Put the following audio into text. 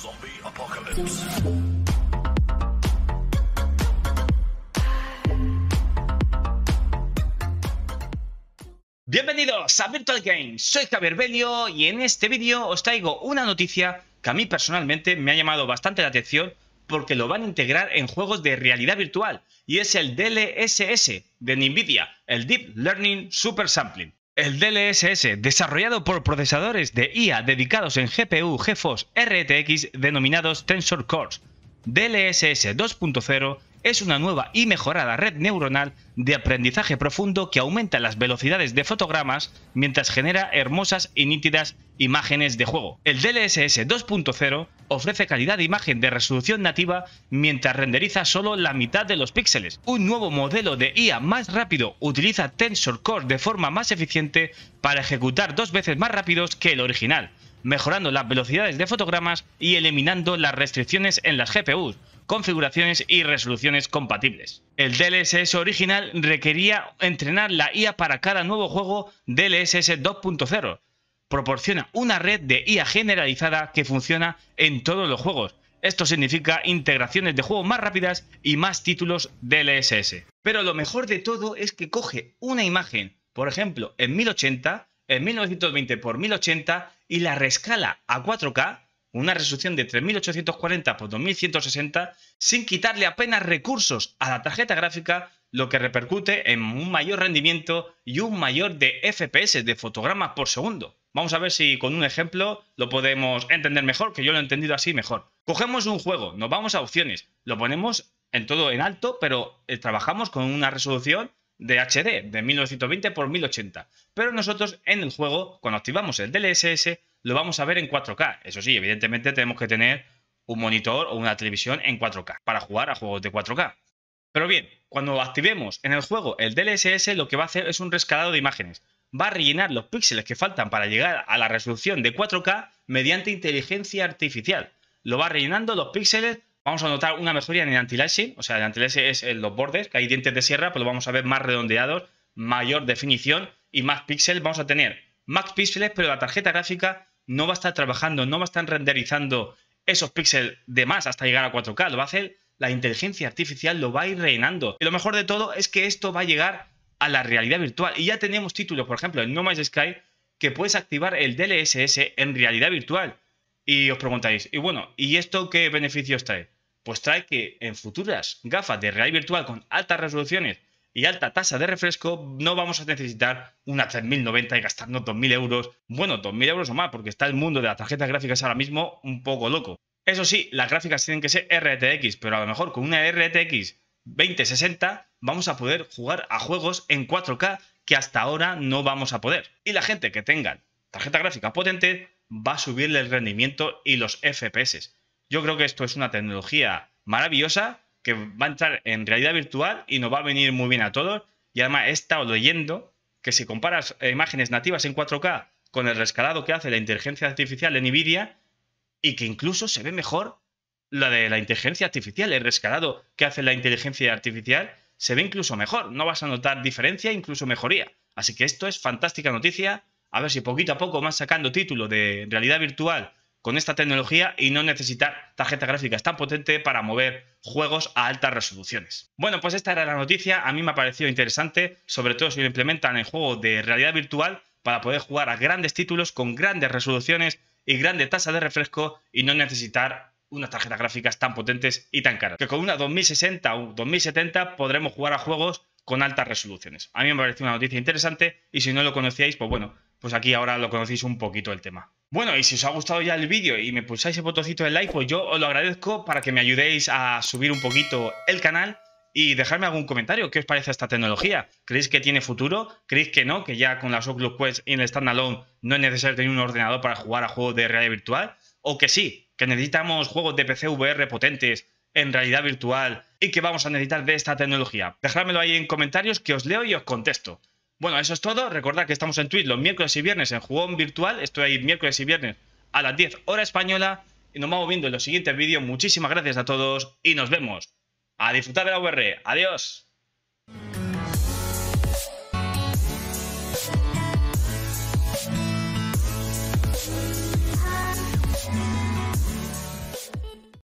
Zombie Apocalypse. Bienvenidos a Virtual Games, soy Javier Belio y en este vídeo os traigo una noticia que a mí personalmente me ha llamado bastante la atención porque lo van a integrar en juegos de realidad virtual y es el DLSS de NVIDIA, el Deep Learning Super Sampling. El DLSS, desarrollado por procesadores de IA dedicados en GPU, GeForce, RTX denominados Tensor Cores, DLSS 2.0 es una nueva y mejorada red neuronal de aprendizaje profundo que aumenta las velocidades de fotogramas mientras genera hermosas y nítidas imágenes de juego. El DLSS 2.0 ofrece calidad de imagen de resolución nativa mientras renderiza solo la mitad de los píxeles. Un nuevo modelo de IA más rápido utiliza Tensor Core de forma más eficiente para ejecutar dos veces más rápidos que el original mejorando las velocidades de fotogramas y eliminando las restricciones en las GPUs, configuraciones y resoluciones compatibles. El DLSS original requería entrenar la IA para cada nuevo juego DLSS 2.0. Proporciona una red de IA generalizada que funciona en todos los juegos. Esto significa integraciones de juegos más rápidas y más títulos DLSS. Pero lo mejor de todo es que coge una imagen, por ejemplo, en 1080, en 1920 x 1080 y la rescala a 4K, una resolución de 3840 x 2160, sin quitarle apenas recursos a la tarjeta gráfica, lo que repercute en un mayor rendimiento y un mayor de FPS, de fotogramas por segundo. Vamos a ver si con un ejemplo lo podemos entender mejor, que yo lo he entendido así mejor. Cogemos un juego, nos vamos a opciones, lo ponemos en todo en alto, pero eh, trabajamos con una resolución de HD, de 1920 por 1080. Pero nosotros en el juego, cuando activamos el DLSS, lo vamos a ver en 4K. Eso sí, evidentemente tenemos que tener un monitor o una televisión en 4K para jugar a juegos de 4K. Pero bien, cuando activemos en el juego el DLSS, lo que va a hacer es un rescalado de imágenes. Va a rellenar los píxeles que faltan para llegar a la resolución de 4K mediante inteligencia artificial. Lo va rellenando los píxeles Vamos a notar una mejoría en el anti anti-aliasing, o sea, el antilasing es en los bordes, que hay dientes de sierra, pero pues lo vamos a ver más redondeados, mayor definición y más píxeles. Vamos a tener más píxeles, pero la tarjeta gráfica no va a estar trabajando, no va a estar renderizando esos píxeles de más hasta llegar a 4K, lo va a hacer la inteligencia artificial, lo va a ir rellenando. Y lo mejor de todo es que esto va a llegar a la realidad virtual. Y ya tenemos títulos, por ejemplo, en No Man's Sky, que puedes activar el DLSS en realidad virtual. Y os preguntáis, y bueno, ¿y esto qué beneficios trae? pues trae que en futuras gafas de real virtual con altas resoluciones y alta tasa de refresco, no vamos a necesitar una 3090 y gastarnos 2.000 euros, bueno, 2.000 euros o más, porque está el mundo de las tarjetas gráficas ahora mismo un poco loco. Eso sí, las gráficas tienen que ser RTX, pero a lo mejor con una RTX 2060 vamos a poder jugar a juegos en 4K que hasta ahora no vamos a poder. Y la gente que tenga tarjeta gráfica potente va a subirle el rendimiento y los FPS. Yo creo que esto es una tecnología maravillosa que va a entrar en realidad virtual y nos va a venir muy bien a todos. Y además he estado leyendo que si comparas imágenes nativas en 4K con el rescalado que hace la inteligencia artificial en Nvidia, y que incluso se ve mejor la de la inteligencia artificial, el rescalado que hace la inteligencia artificial, se ve incluso mejor. No vas a notar diferencia, incluso mejoría. Así que esto es fantástica noticia. A ver si poquito a poco más sacando título de realidad virtual con esta tecnología y no necesitar tarjetas gráficas tan potentes para mover juegos a altas resoluciones. Bueno, pues esta era la noticia, a mí me ha parecido interesante, sobre todo si lo implementan en juegos de realidad virtual para poder jugar a grandes títulos con grandes resoluciones y grande tasa de refresco y no necesitar unas tarjetas gráficas tan potentes y tan caras. Que con una 2060 o 2070 podremos jugar a juegos con altas resoluciones. A mí me pareció una noticia interesante y si no lo conocíais, pues bueno, pues aquí ahora lo conocéis un poquito el tema. Bueno, y si os ha gustado ya el vídeo y me pulsáis el botoncito de like, pues yo os lo agradezco para que me ayudéis a subir un poquito el canal y dejarme algún comentario. ¿Qué os parece esta tecnología? ¿Creéis que tiene futuro? ¿Creéis que no? Que ya con las Oculus Quest y el standalone no es necesario tener un ordenador para jugar a juegos de realidad virtual? ¿O que sí? ¿Que necesitamos juegos de PC VR potentes en realidad virtual y que vamos a necesitar de esta tecnología? Dejármelo ahí en comentarios que os leo y os contesto. Bueno, eso es todo. Recordad que estamos en Twitch los miércoles y viernes en Jugón Virtual. Estoy ahí miércoles y viernes a las 10 hora española. Y nos vamos viendo en los siguientes vídeos. Muchísimas gracias a todos y nos vemos. A disfrutar de la VR. E. Adiós.